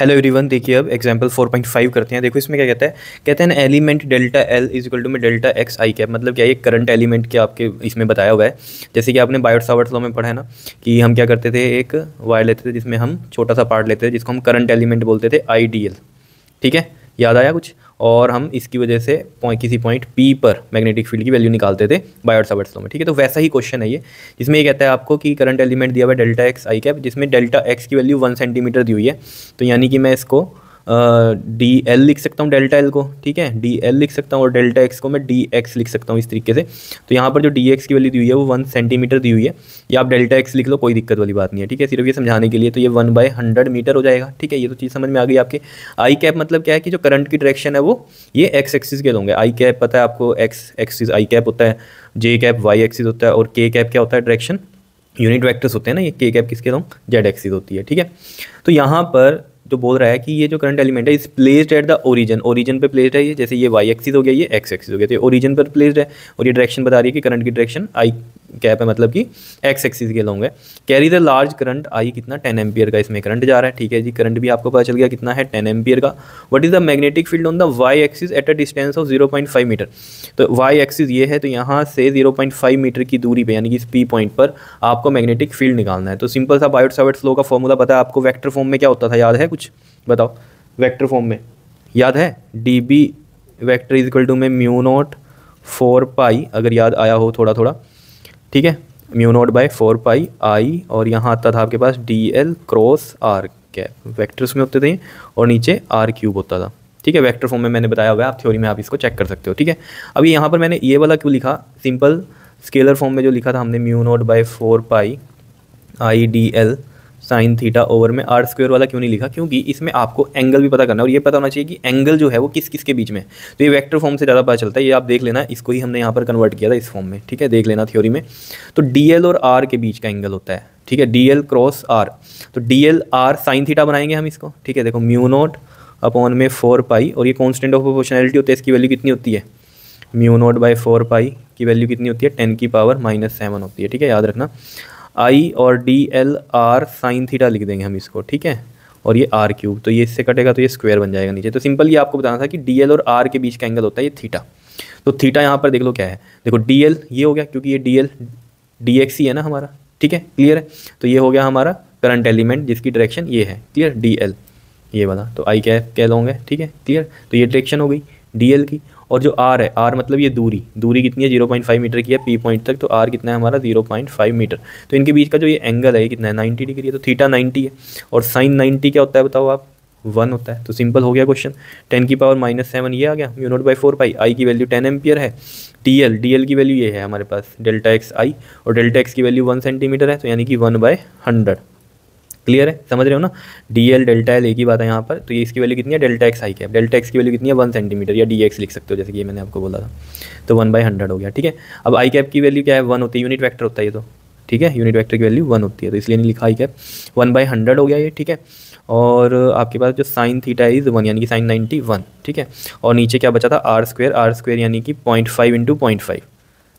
hello everyone देखिए अब example 4.5 करते हैं देखो इसमें क्या कहता है कहते हैं element delta L is equal to में डेल्टा एक्स आई कैप मतलब क्या ये करंट एलिमेंट क्या आपके इसमें बताया हुआ है जैसे कि आपने बायोट सावर्ट लॉ में पढ़ा है ना कि हम क्या करते थे एक वायर लेते थे जिसमें हम छोटा सा पार्ट लेते थे जिसको हम करंट एलिमेंट बोलते थे आई ठीक है याद आया कुछ और हम इसकी वजह से किसी पॉइंट पी पर मैग्नेटिक फील्ड की वैल्यू निकालते थे बायोट सावर्ट्स में ठीक है तो वैसा ही क्वेश्चन है ये जिसमें ये कहता है आपको कि करंट एलिमेंट दिया हुआ डेल्टा एक्स आई कैप जिसमें डेल्टा एक्स की वैल्यू वन सेंटीमीटर दी हुई है तो यानी कि मैं इसको डी एल लिख सकता हूँ डेल्टा एल को ठीक है डी एल लिख सकता हूँ और डेल्टा एक्स को मैं डी एक्स लिख सकता हूँ इस तरीके से तो यहाँ पर जो डी एक्स की वैल्यू दी हुई है वो वन सेंटीमीटर दी हुई है या आप डेल्टा एक्स लिख लो कोई दिक्कत वाली बात नहीं है ठीक है सिर्फ ये समझाने के लिए तो ये वन बाय हंड्रेड मीटर हो जाएगा ठीक है ये तो चीज़ समझ में आ गई आपके आई कैप मतलब क्या है कि जो करंट की डायरेक्शन है वो ये एक्स एक्सिस के होंगे आई कैप पता है आपको एक्स एक्सिस आई कैप होता है जे कैप वाई एक्सिस होता है और के कैप क्या होता है डायरेक्शन यूनिट वैक्टर्स होते हैं ना ये के कैप किसके होंगे जेड एक्सिस होती है ठीक है तो यहाँ पर जो तो बोल रहा है कि ये जो करंट एलिमेंट है is placed at the origin origin पे प्लेस्ड है ये जैसे ये वाई एक्सिस हो गया ये एक्स एक्सिस हो गया तो ओरिजन पर प्लेस्ड है और ये डायरेक्शन बता रही है कि करंट की डायरेक्शन आई गैप है मतलब कि एक्स एक्सिस के लॉन्ग है carry the large current I कितना टेन एम्पियर का इसमें करंट जा रहा है ठीक है जी करंट भी आपको पता चल गया कितना है टेन एम्पियर का what is the magnetic field on the Y axis at a distance of zero point five metre तो वाई एक्सिस ये है तो यहाँ से जीरो पॉइंट फाइव मीटर की दूरी पर यानी कि इस पी पॉइंट पर आपको मैग्नेटिक फील्ड निकालना है तो सिंपल सा बायोट सावेट फ्लो का फॉर्मूला पता है आपको वैक्टर फॉर्म में क्या होता था याद है कुछ बताओ वैक्टर फॉर्म में याद है D B vector equal to मे म्यू नोट फोर पाई अगर याद आया हो थोड़ा थोड़ा ठीक है mu naught by four pi I और यहाँ आता था आपके पास D L cross R cap vectors में होते थे और नीचे आर क्यूब होता था ठीक है वैक्टर फॉर्म में मैंने बताया हुआ है आप थ्योरी में आप इसको चेक कर सकते हो ठीक है अभी यहाँ पर मैंने ये वाला क्यों लिखा सिंपल स्केलर फॉर्म में जो लिखा था हमने mu naught by four pi I D L sine theta over में आर स्क्वेयर वाला क्यों नहीं लिखा क्योंकि इसमें आपको एंगल भी पता करना और ये पता होना चाहिए कि एंगल जो है वो किस किस के बीच में तो ये वेक्टर फॉर्म से ज़्यादा पता चलता है ये आप देख लेना इसको ही हमने यहाँ पर कन्वर्ट किया था इस फॉर्म में ठीक है देख लेना थ्योरी में तो डी और आर के बीच का एंगल होता है ठीक है डी क्रॉस आर तो डी आर साइन थीटा बनाएंगे हम इसको ठीक है देखो म्यू नोट अपॉन में फोर पाई और ये कॉन्स्टेंट ऑफ प्रोपोर्शनैलिटी होती है इसकी वैल्यू कितनी होती है mu naught by four pi की वैल्यू कितनी होती है टेन की पावर माइनस सेवन होती है ठीक है याद रखना आई और D L R sine theta लिख देंगे हम इसको ठीक है और ये आर क्यूब तो ये इससे कटेगा तो ये स्क्वायर बन जाएगा नीचे तो सिंपल ये आपको बताना था कि डी एल और आर के बीच का एंगल होता है ये थीटा तो थीटा यहाँ पर देख लो क्या है देखो डी एल ये हो गया क्योंकि ये डी एल डी एक्स ही है ना हमारा ठीक है क्लियर है तो ये हो गया हमारा करंट एलिमेंट जिसकी डायरेक्शन ये है क्लियर डी एल ये वाला तो आई क्या कह लोगे ठीक है क्लियर तो ये डायरेक्शन हो गई डी की और जो आर है आर मतलब ये दूरी दूरी कितनी है जीरो पॉइंट फाइव मीटर की है पी पॉइंट तक तो आर कितना है हमारा जीरो पॉइंट फाइव मीटर तो इनके बीच का जो ये एंगल है ये कितना है नाइन्टी डिग्री है तो थीटा नाइन्टी है और साइन नाइन्टी क्या होता है बताओ आप वन होता है तो सिंपल हो गया क्वेश्चन टेन की पावर माइनस सेवन ये आ गया mu naught by four pi I की वैल्यू टेन एम्पियर है टी एल डी एल की वैल्यू ये है हमारे पास डेल्टा एक्स आई और डेल्टा एक्स की वैल्यू वन सेंटीमीटर है तो यानी कि वन बाय हंड्रेड क्लियर है समझ रहे हो ना डी एल डेल्टा एल एक ही बात है यहाँ पर तो ये इसकी वैल्यू कितनी है delta X I cap delta X की वैल्यू कितनी है वन सेंटीमीटर या डी एक्स लिख सकते हो जैसे कि मैंने आपको बोला था तो वन बाई हंड्रेड हो गया ठीक है अब आई कैप की वैल्यू क्या है वन होती है यूनिट वैक्टर होता है ये तो ठीक है यूनिट वैक्टर की वैल्यू वन होती है तो इसलिए नहीं लिखा I cap one by hundred हो गया ये ठीक है और आपके पास जो साइन थीटा इज़ वन यानी कि साइन नाइन्टी वन ठीक है और नीचे क्या बचा था आर स्क्वेयर आर स्क्वेयर यानी कि point five into point five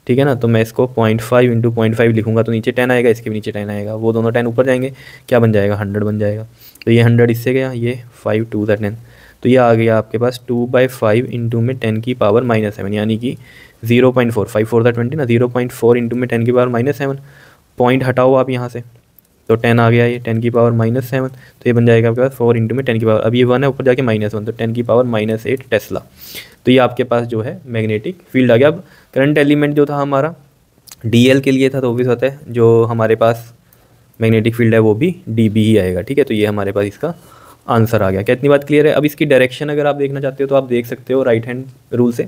ठीक है ना तो मैं इसको point five into point five लिखूंगा तो नीचे टेन आएगा इसके भी नीचे टेन आएगा वो दोनों टेन ऊपर जाएंगे क्या बन जाएगा हंड्रेड बन जाएगा तो ये हंड्रेड इससे गया ये फाइव टू ज़ा टेन तो ये आ गया आपके पास टू बाई फाइव इंटू में टेन की पावर माइनस सेवन यानी कि zero point four five four ज़ा ट्वेंटी ना जीरो पॉइंट फोर इंटू में टेन की पावर माइनस सेवन पॉइंट हटाओ आप यहाँ से तो टेन आ गया ये टेन की पावर माइनस सेवन तो ये बन जाएगा आपके पास फोर इंटू में टेन की पावर अब ये वन है ऊपर जाके माइनस वन तो टेन की पावर माइनस एट टेस्ला तो ये आपके पास जो है मैग्नेटिक फील्ड आ गया अब करंट एलिमेंट जो था हमारा डी के लिए था तो भी तो होता है जो हमारे पास मैग्नेटिक फील्ड है वो भी डी ही आएगा ठीक है तो ये हमारे पास इसका आंसर आ गया क्या इतनी बात क्लियर है अब इसकी डायरेक्शन अगर आप देखना चाहते हो तो आप देख सकते हो राइट हैंड रूल से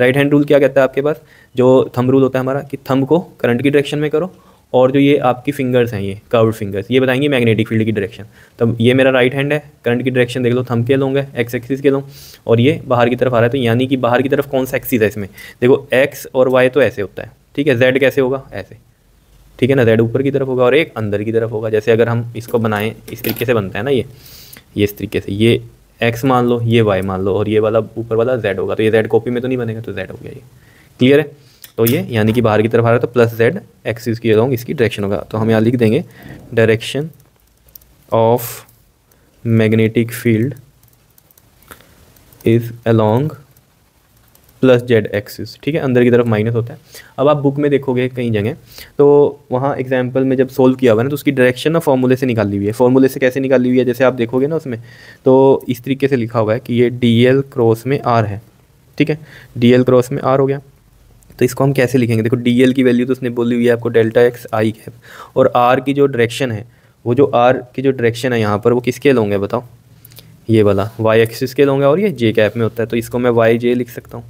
राइट हैंड रूल क्या कहता है आपके पास जो थंब रूल होता है हमारा कि थंब को करंट की डायरेक्शन में करो और जो ये आपकी फिंगर्स हैं ये कर्व्ड फिंगर्स ये बताएंगे मैग्नेटिक फील्ड की डायरेक्शन तब ये मेरा राइट हैंड है करंट की डायरेक्शन देख लो थम के लूँगा एक्स एक्सिस के लूँ और ये बाहर की तरफ आ रहा है तो यानी कि बाहर की तरफ कौन सा एक्सिस है इसमें देखो एक्स और वाई तो ऐसे होता है ठीक है जेड कैसे होगा ऐसे ठीक है ना जेड ऊपर की तरफ होगा और एक अंदर की तरफ होगा जैसे अगर हम इसको बनाएं इस तरीके से बनता है ना ये ये इस तरीके से ये एक्स मान लो ये वाई मान लो और ये वाला ऊपर वाला जेड होगा तो ये जेड कॉपी में तो नहीं बनेगा तो जेड हो गया ये क्लियर है तो ये यानी कि बाहर की तरफ आ रहा है तो प्लस जेड एक्सिस की अलॉन्ग इसकी डायरेक्शन होगा तो हम यहाँ लिख देंगे direction of magnetic field is along plus Z axis ठीक है अंदर की तरफ माइनस होता है अब आप बुक में देखोगे कहीं जगह तो वहाँ एग्जाम्पल में जब सोल्व किया हुआ है ना तो उसकी डायरेक्शन ना फॉर्मूले से निकाली हुई है फॉर्मूले से कैसे निकाली हुई है जैसे आप देखोगे ना उसमें तो इस तरीके से लिखा हुआ है कि ये डी एल क्रॉस में आर है ठीक है डी एल क्रॉस में आर हो गया तो इसको हम कैसे लिखेंगे देखो डी एल की वैल्यू तो उसने बोली हुई है आपको डेल्टा एक्स आई कैप और आर की जो डायरेक्शन है वो जो आर की जो डायरेक्शन है यहाँ पर वो किसके लोंगे बताओ ये वाला वाई एक्सिस के लोंगे और ये जे कैप में होता है तो इसको मैं वाई जे लिख सकता हूँ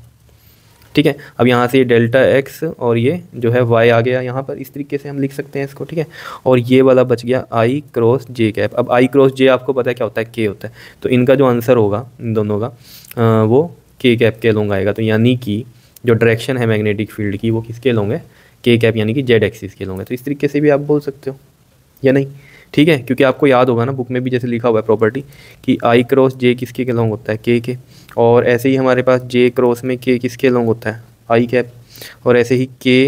ठीक है अब यहाँ से ये डेल्टा एक्स और ये जो है वाई आ गया यहाँ पर इस तरीके से हम लिख सकते हैं इसको ठीक है और ये वाला बच गया आई क्रॉस जे कैप अब आई क्रॉस जे आपको पता है क्या होता है के होता है तो इनका जो आंसर होगा इन दोनों का वो के कैप के लोंग आएगा तो यानी कि जो डायरेक्शन है मैग्नेटिक फील्ड की वो किसके है के कैप यानी कि जेड एक्सिस के लोंगे तो इस तरीके से भी आप बोल सकते हो या नहीं ठीक है क्योंकि आपको याद होगा ना बुक में भी जैसे लिखा हुआ है प्रॉपर्टी कि आई क्रॉस जे किसके के लॉन्ग होता है के के और ऐसे ही हमारे पास जे क्रॉस में के किसके लॉन्ग होता है आई कैप और ऐसे ही के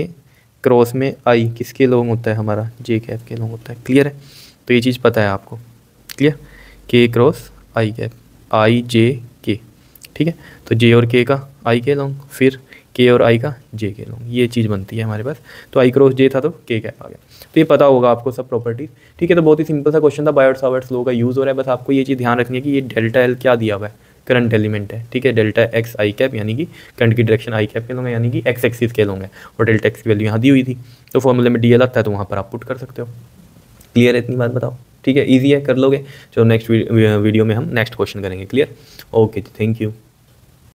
क्रॉस में आई किसके लॉन्ग होता है हमारा जे कैप के लॉन्ग होता है क्लियर है तो ये चीज़ पता है आपको क्लियर के क्रॉस आई कैप आई जे के ठीक है तो जे और के का आई के लॉन्ग फिर के और आई का जे के लॉन्ग ये चीज़ बनती है हमारे पास तो आई क्रॉस जे था तो के कैप आ गया तो ये पता होगा आपको सब प्रॉपर्टीज़ ठीक है तो बहुत ही सिंपल सा क्वेश्चन था बायोट आवर्ट्स लो का यूज़ हो रहा है बस आपको ये चीज़ ध्यान रखनी है कि ये डेल्टा एल क्या दिया हुआ है करंट एलिमेंट है ठीक है डेल्टा एक्स आई कैप यानी कि करंट की डायरेक्शन आई कैप के लोग यानी कि एक्स एक्सिस के लोग और डेल्टा एक्स की वैल्यू यहाँ दी हुई थी तो फॉर्मूले में डी एल आता है तो वहाँ पर आप पुट कर सकते हो क्लियर है इतनी बात बताओ ठीक है ईजी है कर लोगे चलो नेक्स्ट वीडियो में हम नेक्स्ट क्वेश्चन करेंगे क्लियर ओके जी थैंक यू